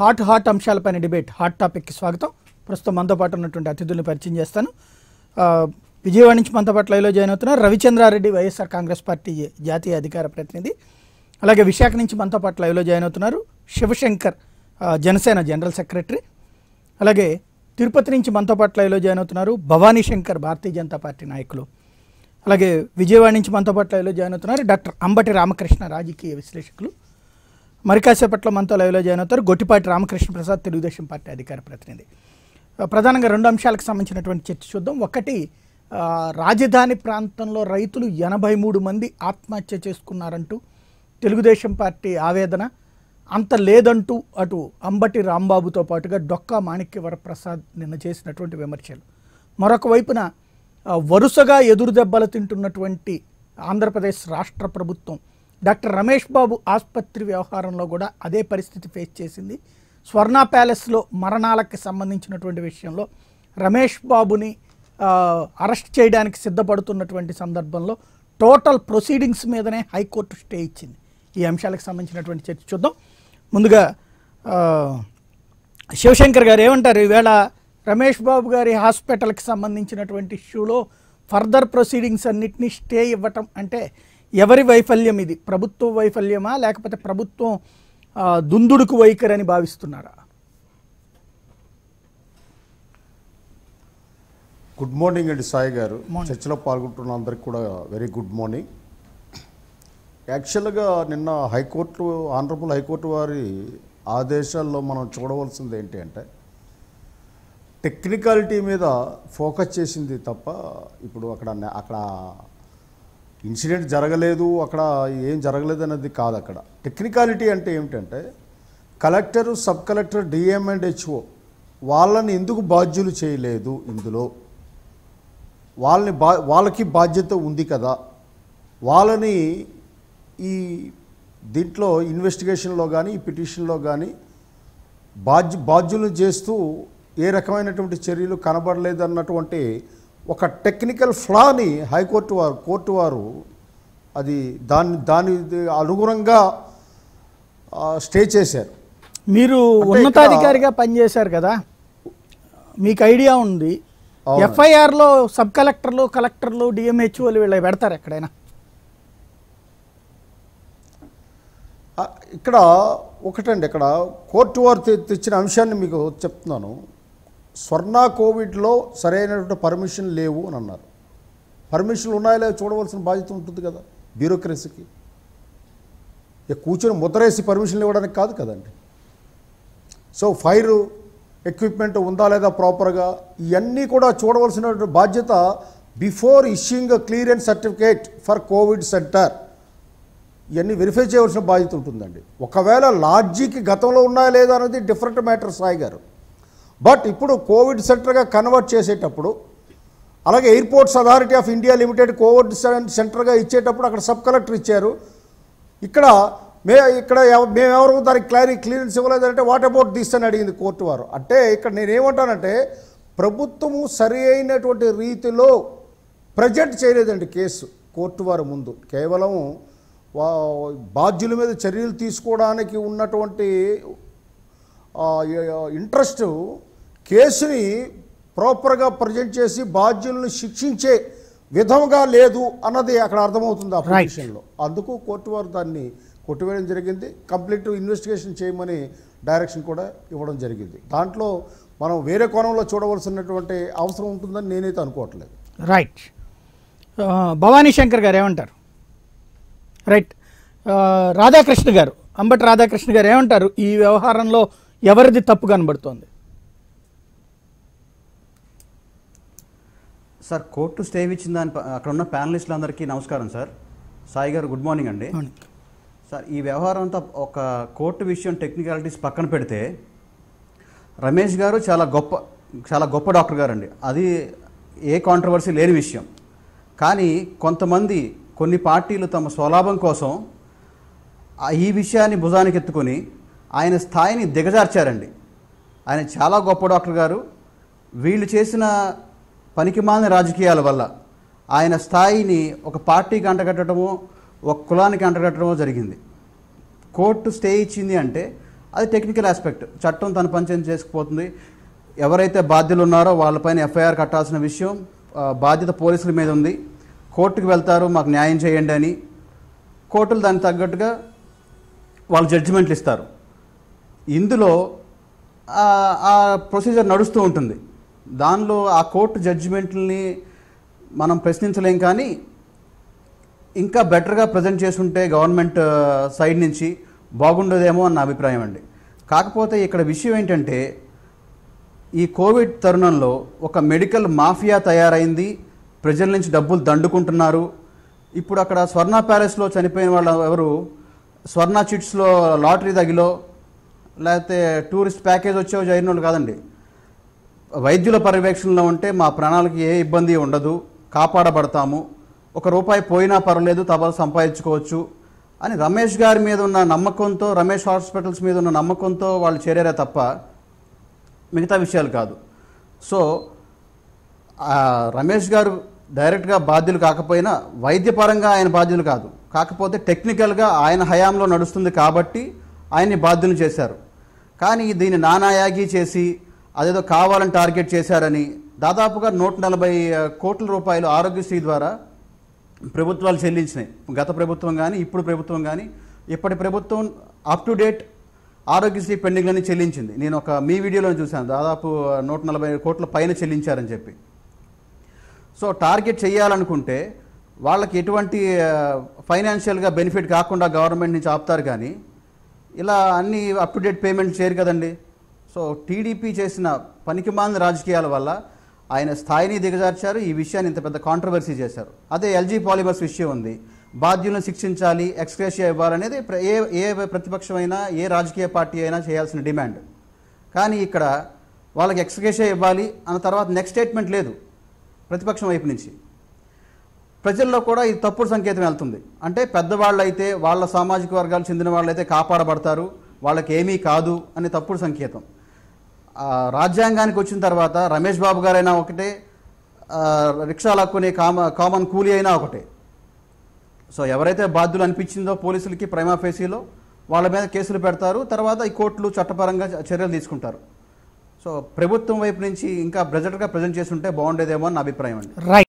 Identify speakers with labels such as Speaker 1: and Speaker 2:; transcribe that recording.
Speaker 1: hot hot అంశాలపైన debate hot టాపిక్కి స్వాగతం ప్రస్తుతం మనతో పాటు ఉన్నటువంటి అతిథుల్ని పరిచయం చేస్తాను విజయవాడ నుంచి మనతో పాటు లైవ్లో జాయిన్ అవుతున్నారు రవిచంద్రారెడ్డి వైఎస్ఆర్ కాంగ్రెస్ పార్టీ జాతీయ అధికార ప్రతినిధి అలాగే విశాఖ నుంచి మనతో పాటు లైవ్లో జాయిన్ అవుతున్నారు శివశంకర్ జనసేన జనరల్ సెక్రటరీ అలాగే తిరుపతి నుంచి మనతో పాటు లైవ్లో జాయిన్ అవుతున్నారు భవానీ శంకర్ భారతీయ జనతా పార్టీ నాయకులు అలాగే విజయవాడ నుంచి మనతో పాటు లైవ్లో జాయిన్ అవుతున్నారు డాక్టర్ అంబటి రామకృష్ణ రాజకీయ విశ్లేషకులు మరి కాసేపట్లో మనతో లైవ్లో జాయిన్ అవుతారు గొట్టిపాటి రామకృష్ణ ప్రసాద్ తెలుగుదేశం పార్టీ అధికార ప్రతినిధి ప్రధానంగా రెండు అంశాలకు సంబంధించినటువంటి చర్చ చూద్దాం ఒకటి రాజధాని ప్రాంతంలో రైతులు ఎనభై మూడు మంది ఆత్మహత్య చేసుకున్నారంటూ తెలుగుదేశం పార్టీ ఆవేదన అంత లేదంటూ అటు అంబటి రాంబాబుతో పాటుగా డొక్కా మాణిక్య వరప్రసాద్ నిన్న చేసినటువంటి విమర్శలు మరొక వైపున వరుసగా ఎదురు దెబ్బలు తింటున్నటువంటి ఆంధ్రప్రదేశ్ రాష్ట్ర ప్రభుత్వం డాక్టర్ రమేష్ బాబు ఆసుపత్రి వ్యవహారంలో కూడా అదే పరిస్థితి ఫేస్ చేసింది స్వర్ణ ప్యాలెస్లో మరణాలకు సంబంధించినటువంటి విషయంలో రమేష్ బాబుని అరెస్ట్ చేయడానికి సిద్ధపడుతున్నటువంటి సందర్భంలో టోటల్ ప్రొసీడింగ్స్ మీదనే హైకోర్టు స్టే ఇచ్చింది ఈ అంశాలకు సంబంధించినటువంటి చర్చ చూద్దాం ముందుగా శివశంకర్ గారు ఏమంటారు ఈవేళ రమేష్ బాబు గారి హాస్పిటల్కి సంబంధించినటువంటి ఇష్యూలో ఫర్దర్ ప్రొసీడింగ్స్ అన్నింటినీ స్టే ఇవ్వటం అంటే ఎవరి వైఫల్యం ఇది ప్రభుత్వ వైఫల్యమా లేకపోతే ప్రభుత్వం దుందుడుకు వైఖరి అని భావిస్తున్నారా
Speaker 2: గుడ్ మార్నింగ్ అండి సాయి గారు చర్చలో పాల్గొంటున్న అందరికి కూడా వెరీ గుడ్ మార్నింగ్ యాక్చువల్గా నిన్న హైకోర్టు ఆనరబుల్ హైకోర్టు వారి ఆదేశాల్లో మనం చూడవలసింది ఏంటి అంటే టెక్నికాలిటీ మీద ఫోకస్ చేసింది తప్ప ఇప్పుడు అక్కడ అక్కడ ఇన్సిడెంట్ జరగలేదు అక్కడ ఏం జరగలేదు అన్నది కాదు అక్కడ టెక్నికాలిటీ అంటే ఏమిటంటే collector sub collector DM and HO వాళ్ళని ఎందుకు బాధ్యులు చేయలేదు ఇందులో వాళ్ళని బా వాళ్ళకి బాధ్యత ఉంది కదా వాళ్ళని ఈ దీంట్లో ఇన్వెస్టిగేషన్లో కానీ ఈ పిటిషన్లో కానీ బాధ్య బాధ్యులు చేస్తూ ఏ రకమైనటువంటి చర్యలు కనబడలేదు అన్నటువంటి ఒక టెక్నికల్ ఫ్లాని హైకోర్టు వారు కోర్టు వారు అది దాని దాని అనుగుణంగా
Speaker 1: స్టే చేశారు మీరు ఉన్నతాధికారిగా పనిచేశారు కదా మీకు ఐడియా ఉంది ఎఫ్ఐఆర్లో సబ్ కలెక్టర్లు కలెక్టర్లు డిఎంహెచ్ఓలు వీళ్ళు పెడతారు ఎక్కడైనా
Speaker 2: ఇక్కడ ఒకటండి ఇక్కడ కోర్టు వారు తెచ్చిన అంశాన్ని మీకు చెప్తున్నాను స్వర్ణ కోవిడ్లో సరైనటువంటి పర్మిషన్ లేవు అని అన్నారు పర్మిషన్లు ఉన్నాయా లేదా చూడవలసిన బాధ్యత ఉంటుంది కదా బ్యూరోక్రసీకి ఇక కూర్చొని ముద్రేసి పర్మిషన్లు ఇవ్వడానికి కాదు కదండి సో ఫైర్ ఎక్విప్మెంట్ ఉందా లేదా ప్రాపర్గా ఇవన్నీ కూడా చూడవలసినటువంటి బాధ్యత before issuing clearance certificate for covid center ఇవన్నీ వెరిఫై చేయవలసిన బాధ్యత ఉంటుందండి ఒకవేళ లాడ్జీకి గతంలో ఉన్నాయా లేదా అనేది డిఫరెంట్ మ్యాటర్ సాయి గారు బట్ ఇప్పుడు కోవిడ్ సెంటర్గా కన్వర్ట్ చేసేటప్పుడు అలాగే airports authority of India limited covid సెంటర్గా ఇచ్చేటప్పుడు అక్కడ సబ్ కలెక్టర్ ఇచ్చారు ఇక్కడ మే ఇక్కడ మేమెవరు దానికి క్లారీ క్లియరెన్స్ అంటే వాట్ అబౌట్ దిస్ అని అడిగింది కోర్టు వారు అంటే ఇక్కడ నేనేమంటానంటే ప్రభుత్వము సరి అయినటువంటి రీతిలో ప్రజెంట్ చేయలేదండి కేసు కోర్టు వారి ముందు కేవలం బాధ్యుల మీద చర్యలు తీసుకోవడానికి ఉన్నటువంటి ఇంట్రెస్ట్ కేసుని ప్రాపర్గా ప్రజెంట్ చేసి బాధ్యులను శిక్షించే విధంగా లేదు అన్నది అక్కడ అర్థమవుతుంది ఆ పిటిషన్లో అందుకు కోర్టు వారు దాన్ని కొట్టివేయడం జరిగింది కంప్లీట్ ఇన్వెస్టిగేషన్ చేయమని డైరెక్షన్ కూడా ఇవ్వడం జరిగింది దాంట్లో మనం వేరే కోణంలో చూడవలసినటువంటి అవసరం ఉంటుందని నేనైతే అనుకోవట్లేదు
Speaker 1: రైట్ భవానీ శంకర్ గారు ఏమంటారు రైట్ రాధాకృష్ణ గారు అంబటి రాధాకృష్ణ గారు ఏమంటారు ఈ వ్యవహారంలో ఎవరిది తప్పు కనబడుతోంది సార్ కోర్టు స్టే ఇచ్చిన దాని
Speaker 3: అక్కడ ఉన్న ప్యానలిస్టులందరికీ నమస్కారం సార్ సాయి గారు గుడ్ మార్నింగ్ అండి సార్ ఈ వ్యవహారం అంతా ఒక కోర్టు విషయం టెక్నికాలిటీస్ పక్కన పెడితే రమేష్ గారు చాలా గొప్ప చాలా గొప్ప డాక్టర్ గారండి అది ఏ కాంట్రవర్సీ లేని విషయం కానీ కొంతమంది కొన్ని పార్టీలు తమ స్వలాభం కోసం ఈ విషయాన్ని భుజానికి ఎత్తుకొని ఆయన స్థాయిని దిగజార్చారండి ఆయన చాలా గొప్ప డాక్టర్ గారు వీళ్ళు చేసిన పనికి రాజకీయాల వల్ల ఆయన స్థాయిని ఒక పార్టీకి అంటగట్టడమో ఒక కులానికి అంటగట్టడమో జరిగింది కోర్టు స్టే ఇచ్చింది అంటే అది టెక్నికల్ ఆస్పెక్ట్ చట్టం తన పనిచేయం చేసుకుపోతుంది ఎవరైతే బాధ్యులు ఉన్నారో వాళ్ళపైన ఎఫ్ఐఆర్ కట్టాల్సిన విషయం బాధ్యత పోలీసుల మీద ఉంది కోర్టుకు వెళ్తారు మాకు న్యాయం చేయండి అని కోర్టులు దానికి తగ్గట్టుగా వాళ్ళు జడ్జిమెంట్లు ఇస్తారు ఇందులో ఆ ప్రొసీజర్ నడుస్తూ ఉంటుంది దానిలో ఆ కోర్టు జడ్జిమెంట్ని మనం ప్రశ్నించలేం కానీ ఇంకా బెటర్గా ప్రజెంట్ చేసుంటే గవర్నమెంట్ సైడ్ నుంచి బాగుండేదేమో అన్న అభిప్రాయం అండి కాకపోతే ఇక్కడ విషయం ఏంటంటే ఈ కోవిడ్ తరుణంలో ఒక మెడికల్ మాఫియా తయారైంది ప్రజల నుంచి డబ్బులు దండుకుంటున్నారు ఇప్పుడు అక్కడ స్వర్ణ ప్యాలెస్లో చనిపోయిన వాళ్ళు ఎవరు స్వర్ణ చిట్స్లో లాటరీ తగిలో లేకపోతే టూరిస్ట్ ప్యాకేజ్ వచ్చే జరిగిన వాళ్ళు కాదండి వైద్యుల పర్యవేక్షణలో ఉంటే మా ప్రాణాలకి ఏ ఇబ్బంది ఉండదు కాపాడబడతాము ఒక రూపాయి పోయినా పర్వాలేదు తబలు సంపాదించుకోవచ్చు అని రమేష్ గారి మీద ఉన్న నమ్మకంతో రమేష్ హాస్పిటల్స్ మీద ఉన్న నమ్మకంతో వాళ్ళు చేరారే తప్ప మిగతా విషయాలు కాదు సో రమేష్ గారు డైరెక్ట్గా బాధ్యులు కాకపోయినా వైద్యపరంగా ఆయన బాధ్యులు కాదు కాకపోతే టెక్నికల్గా ఆయన హయాంలో నడుస్తుంది కాబట్టి ఆయన్ని బాధ్యులు చేశారు కానీ దీన్ని నానాయాగి చేసి అదేదో కావాలని టార్గెట్ చేశారని దాదాపుగా నూట నలభై కోట్ల రూపాయలు ఆరోగ్యశ్రీ ద్వారా ప్రభుత్వాలు చెల్లించినాయి గత ప్రభుత్వం కానీ ఇప్పుడు ప్రభుత్వం కానీ ఇప్పటి ప్రభుత్వం అప్ టు డేట్ ఆరోగ్యశ్రీ పెండింగ్లన్నీ చెల్లించింది నేను ఒక మీ వీడియోలో చూశాను దాదాపు నూట నలభై కోట్ల పైన చెల్లించారని చెప్పి సో టార్గెట్ చేయాలనుకుంటే వాళ్ళకి ఎటువంటి ఫైనాన్షియల్గా బెనిఫిట్ కాకుండా గవర్నమెంట్ నుంచి ఆపుతారు కానీ ఇలా అన్ని అప్ టు డేట్ పేమెంట్ చేయరు కదండి సో టీడీపీ చేసిన పనికిమాలిన రాజకీయాల వల్ల ఆయన స్థాయిని దిగజార్చారు ఈ విషయాన్ని ఇంత పెద్ద కాంట్రవర్సీ చేశారు అదే ఎల్జీ పాలిమర్స్ విషయం ఉంది బాధ్యులను శిక్షించాలి ఎక్స్క్రేషియా ఇవ్వాలనేది ఏ ఏ ప్రతిపక్షమైనా ఏ రాజకీయ పార్టీ అయినా చేయాల్సిన డిమాండ్ కానీ ఇక్కడ వాళ్ళకి ఎక్స్క్రేషియా ఇవ్వాలి అన్న తర్వాత నెక్స్ట్ స్టేట్మెంట్ లేదు ప్రతిపక్షం వైపు నుంచి ప్రజల్లో కూడా ఇది తప్పుడు సంకేతం వెళ్తుంది అంటే పెద్దవాళ్ళు అయితే వాళ్ళ సామాజిక వర్గాలు చెందిన వాళ్ళైతే కాపాడబడతారు వాళ్ళకి ఏమీ కాదు అనే తప్పుడు సంకేతం రాజ్యాంగానికి వచ్చిన తర్వాత రమేష్ బాబు గారైనా ఒకటే రిక్షాలు లాక్కునే కామ కామన్ కూలీ అయినా ఒకటే సో ఎవరైతే బాధ్యులు అనిపించిందో పోలీసులకి ప్రైమాఫేసీలో వాళ్ళ మీద కేసులు పెడతారు తర్వాత ఈ కోర్టులు చట్టపరంగా చర్యలు తీసుకుంటారు సో ప్రభుత్వం వైపు నుంచి ఇంకా బడ్జెట్గా ప్రజెంట్ చేసి ఉంటే బాగుండేదేమో అని నా అభిప్రాయం అండి రైట్